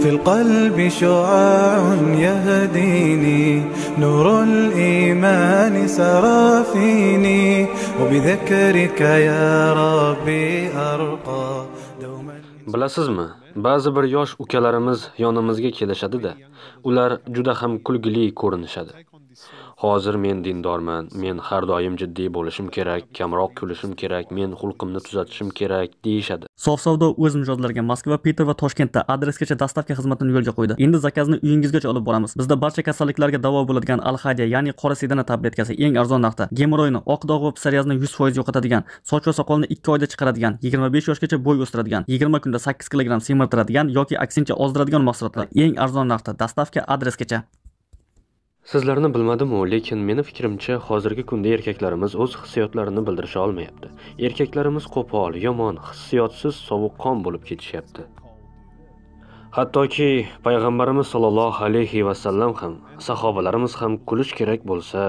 في القلب شعاع يهديني نور الإيمان سرى فيني وبذكرك يا ربي أرقى bilasizmi ba'zi bir yosh ukalarimiz yonimizga kelishadi-da, ular juda ham kulgili ko'rinishadi. Hozir men dindorman. Men har doim jiddiy bo'lishim kerak, kamroq kulishim kerak, men xulqimni tuzatishim kerak deyishadi. Sof savdo o'z mijozlariga Moskva, Peter va Toshkentda adresgacha dastavka xizmatini yo'lga qo'ydi. Endi zakazni uyingizgacha olib boramiz. Bizda barcha kasalliklarga davo bo'ladigan Alhadiya, ya'ni qora sedana tabletkasi eng arzon narxda. Gemoroyni, oq dog' va psoriazni 100% yo'qotadigan, soch va soqolni 2 oyda chiqaradigan, 25 yoshgacha bo'y o'stiradigan, 20 kunda 8 kg semirtiradigan yoki aksincha ozdiradigan mahsulotlar eng arzon narxda dastavka adresgacha. sizlarni bilmadimu lekin meni fikrimcha hozirgi kunda erkaklarimiz o'z hissiyotlarini bildirisha olmayapti erkaklarimiz qo'pol yomon hissiyotsiz sovuqqon bo'lib ketishyapti hattoki payg'ambarimiz sollallohu alayhi vasallam ham sahobalarimiz ham kulish kerak bo'lsa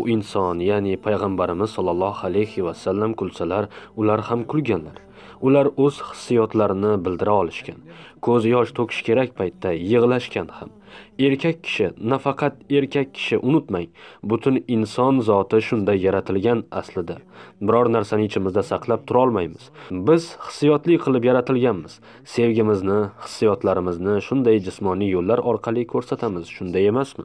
u inson ya'ni payg'ambarimiz sollallohu alayhi vasallam kulsalar ular ham kulganlar ular o'z hissiyotlarini bildira olishgan ko'z yosh to'kish kerak paytda yig'lashgan ham erkak kishi nafaqat erkak kishi unutmang butun inson zoti shunday yaratilgan aslida biror narsani ichimizda saqlab turolmaymiz biz hissiyotli qilib yaratilganmiz sevgimizni hissiyotlarimizni shunday jismoniy yo'llar orqali ko'rsatamiz shunday emasmi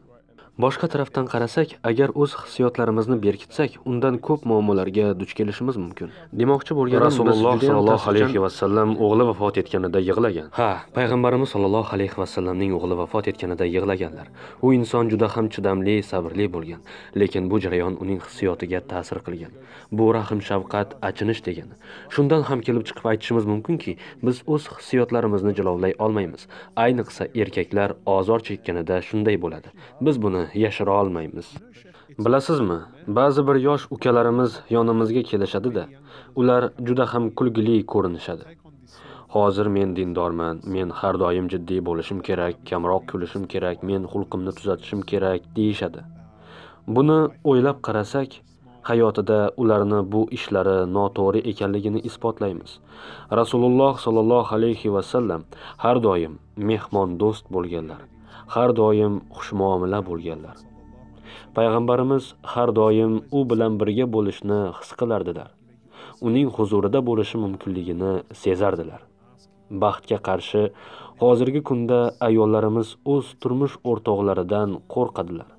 boshqa tarafdan qarasak agar o'z hissiyotlarimizni berkitsak undan ko'p muammolarga duch kelishimiz mumkin demoqchi bo'lganim rasululloh sollallohu alayhi vasallam o'g'li vafot etganida yig'lagan ha payg'ambarimiz sollallohu alayhi vasallamning o'g'li vafot etganida yig'laganlar u inson juda ham chidamli sabrli bo'lgan lekin bu jarayon uning hissiyotiga ta'sir qilgan bu rahm shafqat achinish degani shundan ham kelib chiqib aytishimiz mumkinki biz o'z hissiyotlarimizni jilovlay olmaymiz ayniqsa erkaklar ozor chekkanida shunday bo'ladi biz buni yashira olmaymiz bilasizmi ba'zi bir yosh ukalarimiz yonimizga kelishadi-da, ular juda ham kulgili ko'rinishadi hozir men dindorman men har doim jiddiy bo'lishim kerak kamroq kulishim kerak men xulqimni tuzatishim kerak deyishadi buni o'ylab qarasak hayotida ularni bu ishlari noto'g'ri ekanligini isbotlaymiz rasululloh sollallohu alayhi vasallam har doim mehmon do'st bo'lganlar har doim xushmuomala bo'lganlar. Payg'ambarimiz har doim u bilan birga bo'lishni his qilardilar. Uning huzurida bo'lishi mumkinligini sezardilar. Baxtga qarshi, hozirgi kunda ayollarimiz o'z turmush o'rtoqlaridan qo'rqadilar.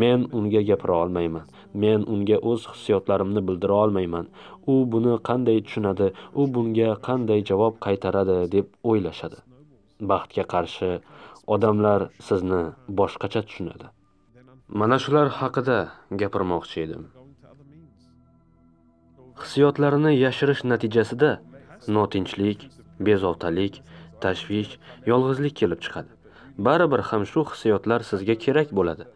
Men unga gapira olmayman. Men unga o'z hissiyotlarimni bildira olmayman. U buni qanday tushunadi? U bunga qanday javob qaytaradi deb o'ylashadi. Baxtga qarshi, odamlar sizni boshqacha tushunadi mana shular haqida gapirmoqchi edim hissiyotlarini yashirish natijasida notinchlik bezovtalik tashvish yolg'izlik kelib chiqadi baribir ham shu hissiyotlar sizga kerak bo'ladi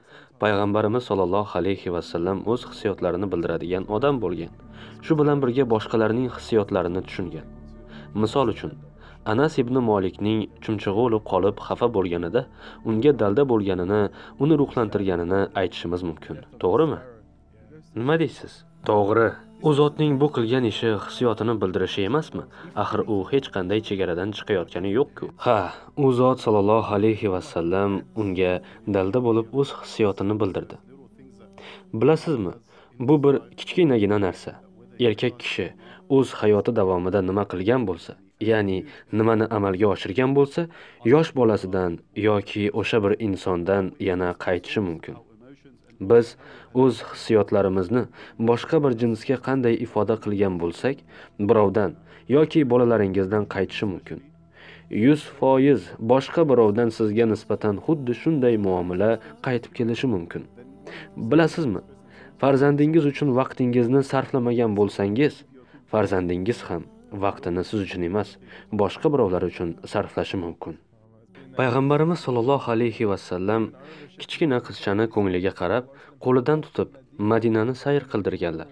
payg'ambarimiz sollallohu alayhi vasallam o'z hissiyotlarini bildiradigan odam bo'lgan shu bilan birga boshqalarning hissiyotlarini tushungan misol uchun anas ibn molikning chumchug'i o'lib qolib xafa bo'lganida unga dalda bo'lganini uni ruhlantirganini aytishimiz mumkin to'g'rimi nima deysiz to'g'ri u zotning bu qilgan ishi hissiyotini bildirishi emasmi axir u hech qanday chegaradan chiqayotgani yo'q-ku. ha u zot sallallohu alayhi vasallam unga dalda bo'lib o'z hissiyotini bildirdi bilasizmi bu bir kichkinagina narsa erkak kishi o'z hayoti davomida nima qilgan bo'lsa ya'ni nimani amalga oshirgan bo'lsa yosh bolasidan yoki o'sha bir insondan yana qaytishi mumkin biz o'z hissiyotlarimizni boshqa bir jinsga qanday ifoda qilgan bo'lsak birovdan yoki bolalaringizdan qaytishi mumkin yuz foiz boshqa birovdan sizga nisbatan xuddi shunday muomala qaytib kelishi mumkin bilasizmi farzandingiz uchun vaqtingizni sarflamagan bo'lsangiz farzandingiz ham vaqtini siz uchun emas boshqa birovlar uchun sarflashi mumkin payg'ambarimiz sollallohu alayhi vasallam kichkina qizchani ko'ngliga qarab qo'lidan tutib madinani sayr qildirganlar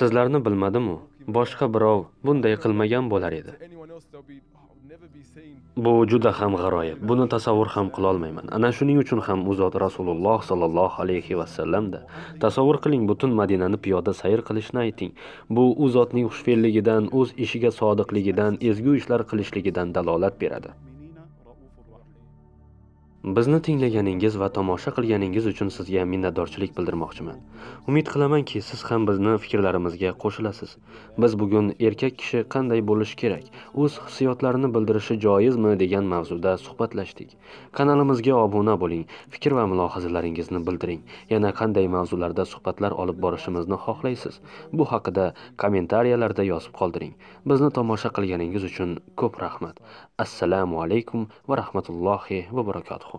sizlarni bilmadimu boshqa birov bunday qilmagan bo'lar edi bu juda ham g'aroyib buni tasavvur ham qilolmayman ana shuning uchun ham u zot rasululloh sollallohu alayhi vasallamda tasavvur qiling butun madinani piyoda sayr qilishni ayting bu u zotning xushfe'lligidan o'z ishiga sodiqligidan ezgu ishlar qilishligidan dalolat beradi Bizni tinglaganingiz va tomosha qilganingiz uchun sizga minnatdorchilik bildirmoqchiman. Umid qilamanki, siz ham bizni fikrlarimizga qo'shilasiz. Biz bugun erkak kishi qanday bo'lishi kerak, o'z hissiyotlarini bildirishi joizmi degan mavzuda suhbatlashdik. Kanalimizga obuna bo'ling, fikr va mulohazalaringizni bildiring. Yana qanday mavzularda suhbatlar olib borishimizni xohlaysiz? Bu haqida kommentariyalarda yozib qoldiring. Bizni tomosha qilganingiz uchun ko'p rahmat. Assalomu alaykum va rahmatullohi va barakatuh.